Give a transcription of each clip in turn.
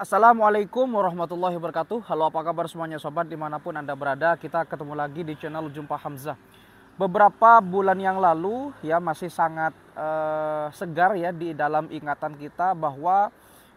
Assalamualaikum warahmatullahi wabarakatuh. Halo apa kabar semuanya sobat dimanapun anda berada. Kita ketemu lagi di channel Jumpa Hamzah. Beberapa bulan yang lalu ya masih sangat eh, segar ya di dalam ingatan kita bahwa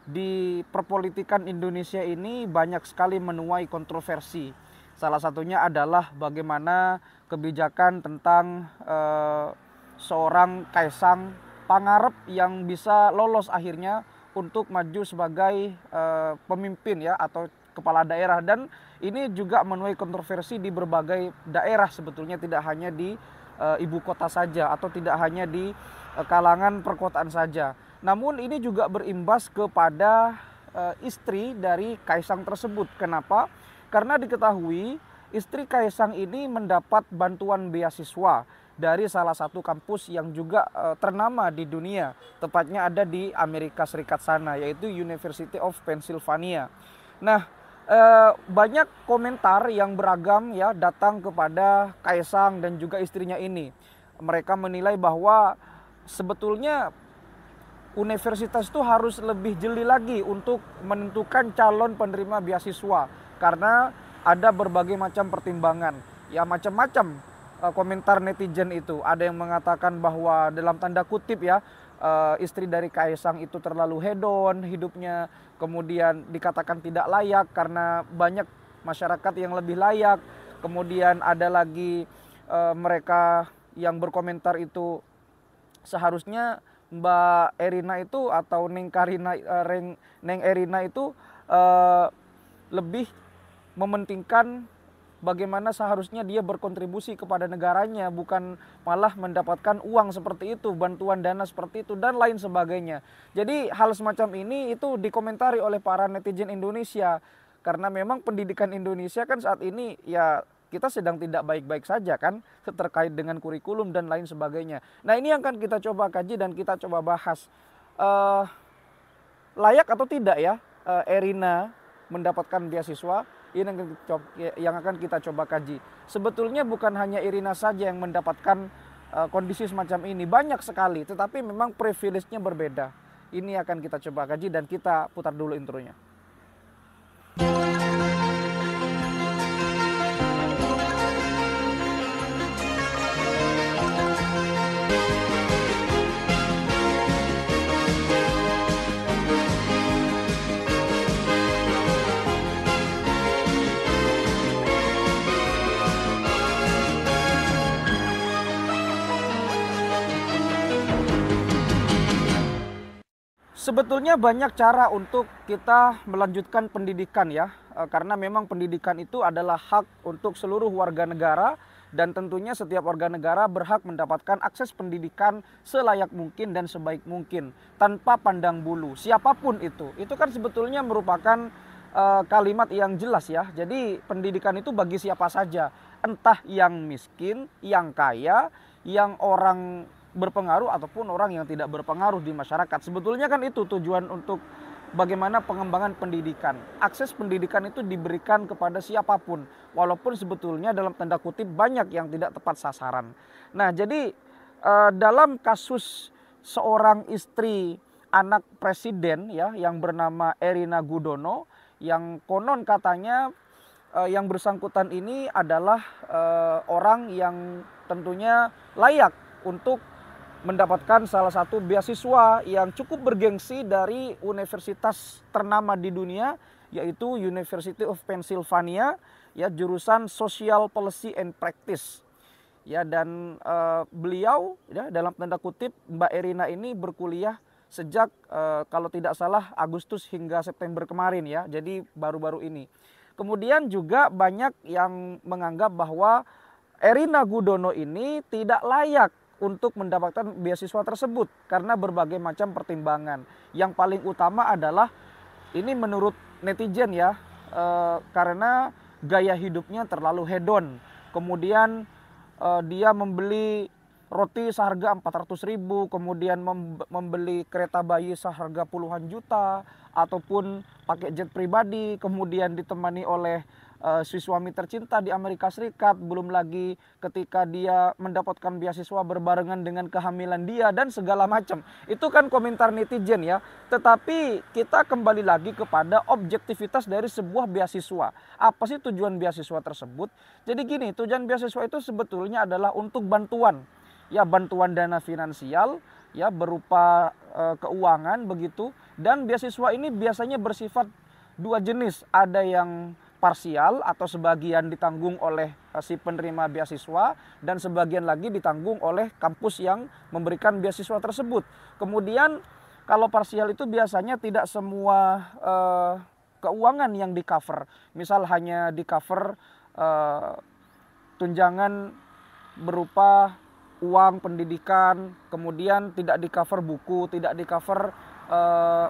di perpolitikan Indonesia ini banyak sekali menuai kontroversi. Salah satunya adalah bagaimana kebijakan tentang eh, seorang Kaisang Pangarep yang bisa lolos akhirnya untuk maju sebagai uh, pemimpin ya atau kepala daerah dan ini juga menuai kontroversi di berbagai daerah sebetulnya tidak hanya di uh, ibu kota saja atau tidak hanya di uh, kalangan perkotaan saja. Namun ini juga berimbas kepada uh, istri dari kaisang tersebut. Kenapa? Karena diketahui istri kaisang ini mendapat bantuan beasiswa dari salah satu kampus yang juga uh, ternama di dunia, tepatnya ada di Amerika Serikat sana, yaitu University of Pennsylvania. Nah, eh, banyak komentar yang beragam ya datang kepada Kaisang dan juga istrinya ini. Mereka menilai bahwa sebetulnya universitas itu harus lebih jeli lagi untuk menentukan calon penerima beasiswa karena ada berbagai macam pertimbangan, ya macam-macam Eh, komentar netizen itu. Ada yang mengatakan bahwa dalam tanda kutip ya, eh, istri dari Kaisang itu terlalu hedon hidupnya, kemudian dikatakan tidak layak karena banyak masyarakat yang lebih layak. Kemudian ada lagi eh, mereka yang berkomentar itu seharusnya Mbak Erina itu atau Neng Karina Neng Erina itu lebih mementingkan bagaimana seharusnya dia berkontribusi kepada negaranya bukan malah mendapatkan uang seperti itu, bantuan dana seperti itu dan lain sebagainya. Jadi hal semacam ini itu dikomentari oleh para netizen Indonesia karena memang pendidikan Indonesia kan saat ini ya kita sedang tidak baik-baik saja kan terkait dengan kurikulum dan lain sebagainya. Nah ini yang akan kita coba kaji dan kita coba bahas uh, layak atau tidak ya uh, Erina mendapatkan beasiswa ini yang akan kita coba kaji. Sebetulnya bukan hanya Irina saja yang mendapatkan uh, kondisi semacam ini, banyak sekali, tetapi memang privilege-nya berbeda. Ini akan kita coba kaji dan kita putar dulu intronya. Sebetulnya banyak cara untuk kita melanjutkan pendidikan ya, eh, karena memang pendidikan itu adalah hak untuk seluruh warga negara dan tentunya setiap warga negara berhak mendapatkan akses pendidikan selayak mungkin dan sebaik mungkin tanpa pandang bulu siapapun itu. Itu kan sebetulnya merupakan eh, kalimat yang jelas ya. Jadi pendidikan itu bagi siapa saja, entah yang miskin, yang kaya, yang orang berpengaruh ataupun orang yang tidak berpengaruh di masyarakat. Sebetulnya kan itu tujuan untuk bagaimana pengembangan pendidikan. Akses pendidikan itu diberikan kepada siapapun, walaupun sebetulnya dalam tanda kutip banyak yang tidak tepat sasaran. Nah, jadi eh, dalam kasus seorang istri anak presiden ya yang bernama Erina Gudono yang konon katanya eh, yang bersangkutan ini adalah eh, orang yang tentunya layak untuk mendapatkan salah satu beasiswa yang cukup bergengsi dari universitas ternama di dunia yaitu University of Pennsylvania ya jurusan Social Policy and Practice ya dan uh, beliau ya dalam tanda kutip Mbak Erina ini berkuliah sejak uh, kalau tidak salah Agustus hingga September kemarin ya jadi baru-baru ini kemudian juga banyak yang menganggap bahwa Erina Gudono ini tidak layak untuk mendapatkan beasiswa tersebut karena berbagai macam pertimbangan. Yang paling utama adalah ini menurut netizen ya e, karena gaya hidupnya terlalu hedon. Kemudian e, dia membeli roti seharga ratus ribu, kemudian membeli kereta bayi seharga puluhan juta, ataupun pakai jet pribadi, kemudian ditemani oleh uh, si suami tercinta di Amerika Serikat, belum lagi ketika dia mendapatkan beasiswa berbarengan dengan kehamilan dia dan segala macam. Itu kan komentar netizen ya. Tetapi kita kembali lagi kepada objektivitas dari sebuah beasiswa. Apa sih tujuan beasiswa tersebut? Jadi gini, tujuan beasiswa itu sebetulnya adalah untuk bantuan ya bantuan dana finansial ya berupa e, keuangan begitu dan beasiswa ini biasanya bersifat dua jenis ada yang parsial atau sebagian ditanggung oleh eh, si penerima beasiswa dan sebagian lagi ditanggung oleh kampus yang memberikan beasiswa tersebut. Kemudian kalau parsial itu biasanya tidak semua eh, keuangan yang di cover. Misal hanya di cover eh, tunjangan berupa uang pendidikan, kemudian tidak di cover buku, tidak di cover eh,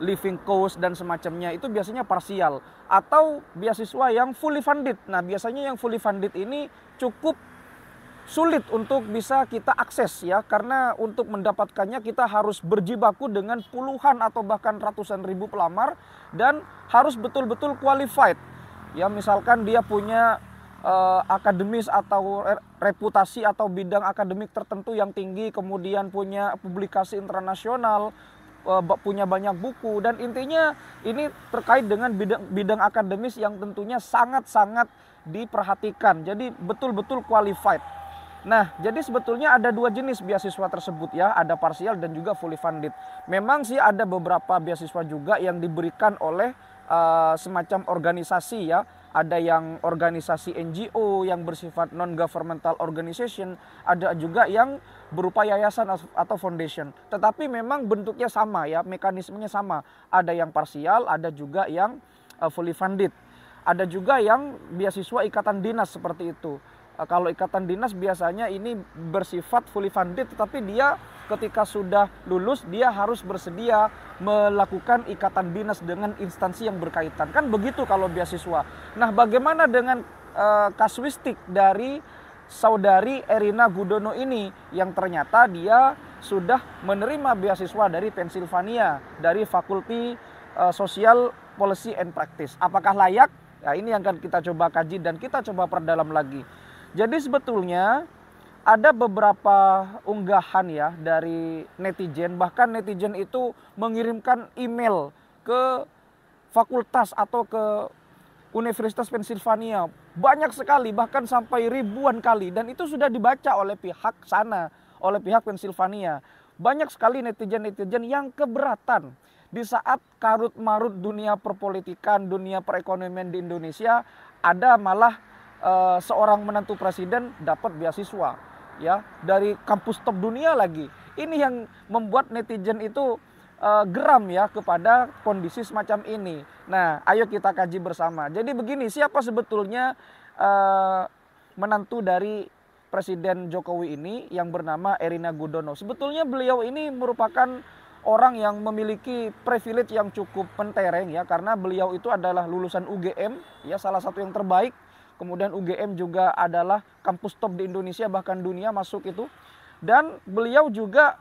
living cost dan semacamnya itu biasanya parsial atau beasiswa yang fully funded. Nah, biasanya yang fully funded ini cukup sulit untuk bisa kita akses ya karena untuk mendapatkannya kita harus berjibaku dengan puluhan atau bahkan ratusan ribu pelamar dan harus betul-betul qualified. Ya, misalkan dia punya uh, akademis atau reputasi atau bidang akademik tertentu yang tinggi, kemudian punya publikasi internasional, Eh, punya banyak buku dan intinya ini terkait dengan bidang bidang akademis yang tentunya sangat-sangat diperhatikan. Jadi betul-betul qualified. Nah, jadi sebetulnya ada dua jenis beasiswa tersebut ya, ada parsial dan juga fully funded. Memang sih ada beberapa beasiswa juga yang diberikan oleh uh, semacam organisasi ya, ada yang organisasi NGO yang bersifat non governmental organization, ada juga yang berupa yayasan atau foundation. Tetapi memang bentuknya sama ya, mekanismenya sama. Ada yang parsial, ada juga yang eh, fully funded. Ada juga yang beasiswa ikatan dinas seperti itu. Eh, kalau ikatan dinas biasanya ini bersifat fully funded tetapi dia ketika sudah lulus dia harus bersedia melakukan ikatan dinas dengan instansi yang berkaitan kan begitu kalau beasiswa nah bagaimana dengan uh, kasuistik dari saudari Erina Gudono ini yang ternyata dia sudah menerima beasiswa dari Pennsylvania dari Fakulti uh, Sosial Policy and Practice apakah layak Nah, ini yang akan kita coba kaji dan kita coba perdalam lagi. Jadi sebetulnya ada beberapa unggahan ya dari netizen bahkan netizen itu mengirimkan email ke fakultas atau ke Universitas Pennsylvania banyak sekali bahkan sampai ribuan kali dan itu sudah dibaca oleh pihak sana oleh pihak Pennsylvania banyak sekali netizen-netizen yang keberatan di saat karut marut dunia perpolitikan dunia perekonomian di Indonesia ada malah uh, seorang menantu presiden dapat beasiswa ya dari kampus top dunia lagi. Ini yang membuat netizen itu uh, geram ya kepada kondisi semacam ini. Nah, ayo kita kaji bersama. Jadi begini, siapa sebetulnya uh, menantu dari Presiden Jokowi ini yang bernama Erina Gudono. Sebetulnya beliau ini merupakan orang yang memiliki privilege yang cukup pentereng ya karena beliau itu adalah lulusan UGM ya salah satu yang terbaik Kemudian UGM juga adalah kampus top di Indonesia bahkan dunia masuk itu. Dan beliau juga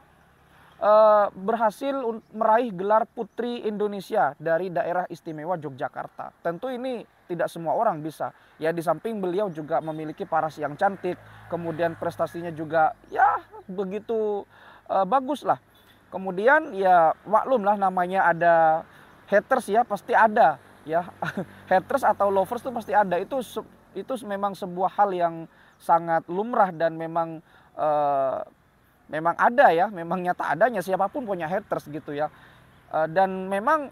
e, berhasil meraih gelar Putri Indonesia dari daerah istimewa Yogyakarta. Tentu ini tidak semua orang bisa. Ya di samping beliau juga memiliki paras yang cantik, kemudian prestasinya juga ya begitu e, bagus lah. Kemudian ya maklum lah namanya ada haters ya pasti ada ya haters atau lovers tuh pasti ada itu itu memang sebuah hal yang sangat lumrah dan memang uh, memang ada ya, memang nyata adanya siapapun punya haters gitu ya. Uh, dan memang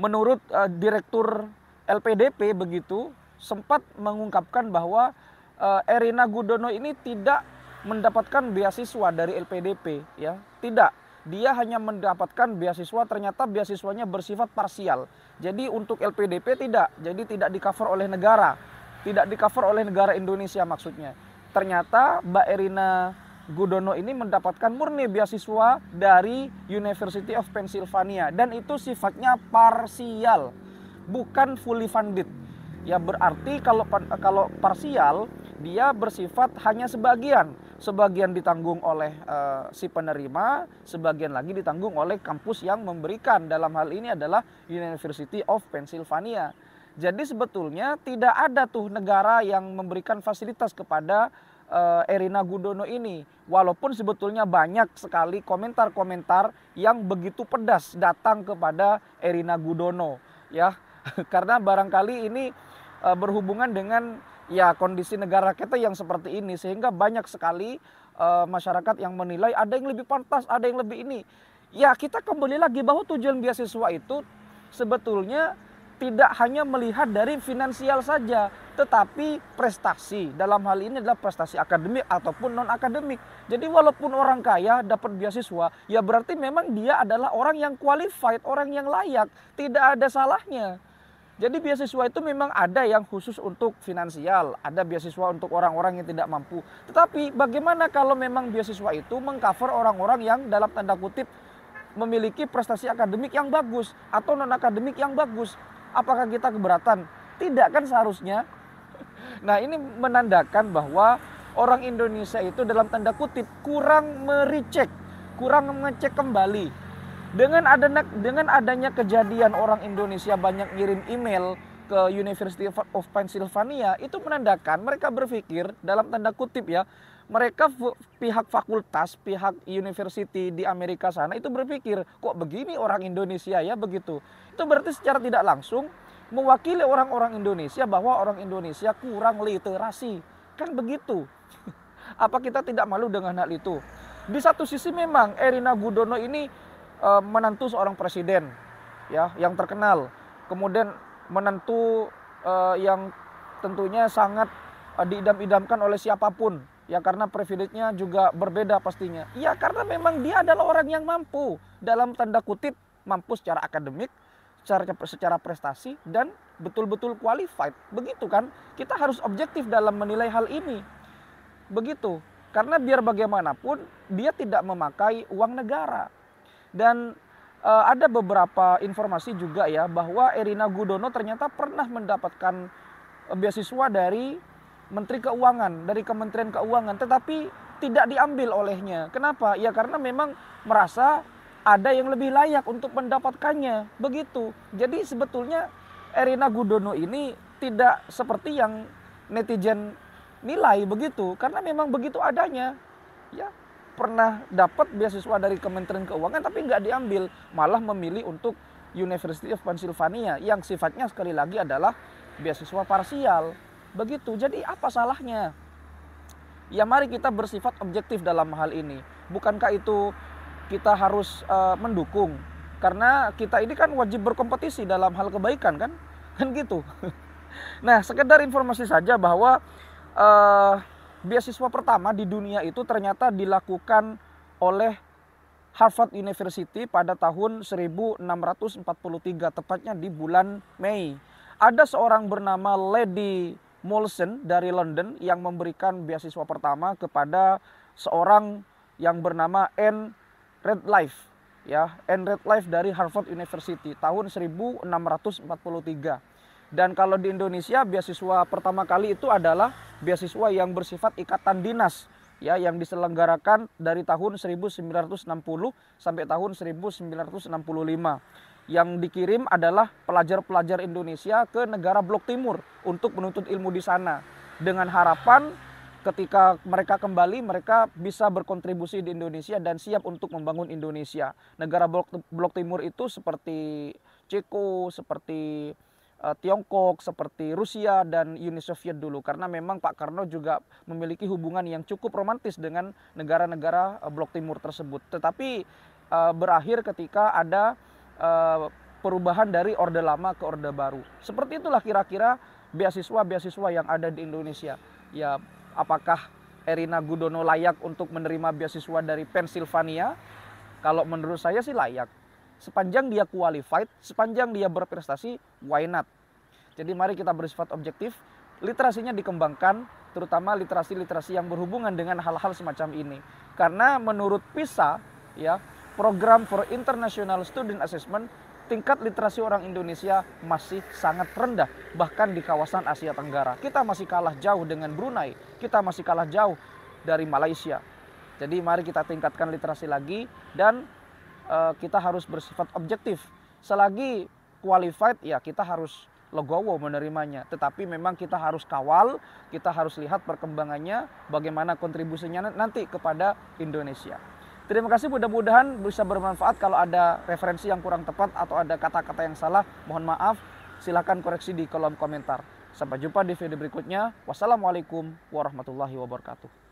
menurut uh, direktur LPDP begitu sempat mengungkapkan bahwa uh, Erina Gudono ini tidak mendapatkan beasiswa dari LPDP ya, tidak. Dia hanya mendapatkan beasiswa ternyata beasiswanya bersifat parsial. Jadi untuk LPDP tidak, jadi tidak di-cover oleh negara tidak di cover oleh negara Indonesia maksudnya. Ternyata Mbak Erina Gudono ini mendapatkan murni beasiswa dari University of Pennsylvania dan itu sifatnya parsial, bukan fully funded. Ya berarti kalau kalau parsial dia bersifat hanya sebagian, sebagian ditanggung oleh uh, si penerima, sebagian lagi ditanggung oleh kampus yang memberikan. Dalam hal ini adalah University of Pennsylvania. Jadi sebetulnya tidak ada tuh negara yang memberikan fasilitas kepada uh, Erina Gudono ini. Walaupun sebetulnya banyak sekali komentar-komentar yang begitu pedas datang kepada Erina Gudono, ya, karena barangkali ini uh, berhubungan dengan ya kondisi negara kita yang seperti ini, sehingga banyak sekali uh, masyarakat yang menilai ada yang lebih pantas, ada yang lebih ini. Ya kita kembali lagi bahwa tujuan beasiswa itu sebetulnya tidak hanya melihat dari finansial saja, tetapi prestasi. Dalam hal ini adalah prestasi akademik ataupun non akademik. Jadi walaupun orang kaya dapat beasiswa, ya berarti memang dia adalah orang yang qualified, orang yang layak, tidak ada salahnya. Jadi beasiswa itu memang ada yang khusus untuk finansial, ada beasiswa untuk orang-orang yang tidak mampu. Tetapi bagaimana kalau memang beasiswa itu mengcover orang-orang yang dalam tanda kutip memiliki prestasi akademik yang bagus atau non akademik yang bagus. Apakah kita keberatan? Tidak kan seharusnya. Nah, ini menandakan bahwa orang Indonesia itu dalam tanda kutip kurang mericek, kurang mengecek kembali. Dengan adanya dengan adanya kejadian orang Indonesia banyak ngirim email ke University of Pennsylvania itu menandakan mereka berpikir dalam tanda kutip ya mereka pihak fakultas, pihak university di Amerika sana itu berpikir kok begini orang Indonesia ya begitu. Itu berarti secara tidak langsung mewakili orang-orang Indonesia bahwa orang Indonesia kurang literasi. Kan begitu. Apa kita tidak malu dengan hal itu? Di satu sisi memang Erina Gudono ini e, menantu seorang presiden ya yang terkenal. Kemudian menantu e, yang tentunya sangat e, diidam-idamkan oleh siapapun Ya karena privilege-nya juga berbeda pastinya. Ya karena memang dia adalah orang yang mampu. Dalam tanda kutip mampu secara akademik, secara, secara prestasi, dan betul-betul qualified. Begitu kan? Kita harus objektif dalam menilai hal ini. Begitu. Karena biar bagaimanapun dia tidak memakai uang negara. Dan e, ada beberapa informasi juga ya bahwa Erina Gudono ternyata pernah mendapatkan eh, beasiswa dari Menteri Keuangan dari Kementerian Keuangan tetapi tidak diambil olehnya. Kenapa? Ya karena memang merasa ada yang lebih layak untuk mendapatkannya. Begitu. Jadi sebetulnya Erina Gudono ini tidak seperti yang netizen nilai begitu karena memang begitu adanya. Ya, pernah dapat beasiswa dari Kementerian Keuangan tapi nggak diambil, malah memilih untuk University of Pennsylvania yang sifatnya sekali lagi adalah beasiswa parsial Begitu. Jadi apa salahnya? Ya mari kita bersifat objektif dalam hal ini. Bukankah itu kita harus uh, mendukung? Karena kita ini kan wajib berkompetisi dalam hal kebaikan kan? Kan gitu. Nah, sekedar informasi saja bahwa uh, beasiswa pertama di dunia itu ternyata dilakukan oleh Harvard University pada tahun 1643 tepatnya di bulan Mei. Ada seorang bernama Lady Molson dari London yang memberikan beasiswa pertama kepada seorang yang bernama Red Redlife ya Red Redlife dari Harvard University tahun 1643 dan kalau di Indonesia beasiswa pertama kali itu adalah beasiswa yang bersifat ikatan dinas ya yang diselenggarakan dari tahun 1960 sampai tahun 1965 yang dikirim adalah pelajar-pelajar Indonesia ke negara blok timur untuk menuntut ilmu di sana dengan harapan ketika mereka kembali mereka bisa berkontribusi di Indonesia dan siap untuk membangun Indonesia. Negara blok, blok timur itu seperti Ceko, seperti uh, Tiongkok, seperti Rusia dan Uni Soviet dulu karena memang Pak Karno juga memiliki hubungan yang cukup romantis dengan negara-negara eh, blok timur tersebut. Tetapi uh, berakhir ketika ada Eh, perubahan dari orde lama ke orde baru. Seperti itulah kira-kira beasiswa-beasiswa yang ada di Indonesia. Ya, apakah Erina Gudono layak untuk menerima beasiswa dari Pennsylvania? Kalau menurut saya sih layak. Sepanjang dia qualified, sepanjang dia berprestasi, why not? Jadi mari kita bersifat objektif, literasinya dikembangkan, terutama literasi-literasi yang berhubungan dengan hal-hal semacam ini. Karena menurut PISA, ya program for international student assessment tingkat literasi orang Indonesia masih sangat rendah bahkan di kawasan Asia Tenggara. Kita masih kalah jauh dengan Brunei, kita masih kalah jauh dari Malaysia. Jadi mari kita tingkatkan literasi lagi dan uh, kita harus bersifat objektif. Selagi qualified ya kita harus legowo menerimanya. Tetapi memang kita harus kawal, kita harus lihat perkembangannya, bagaimana kontribusinya nanti kepada Indonesia. Terima kasih mudah-mudahan bisa bermanfaat. Kalau ada referensi yang kurang tepat atau ada kata-kata yang salah, mohon maaf. Silakan koreksi di kolom komentar. Sampai jumpa di video berikutnya. Wassalamualaikum warahmatullahi wabarakatuh.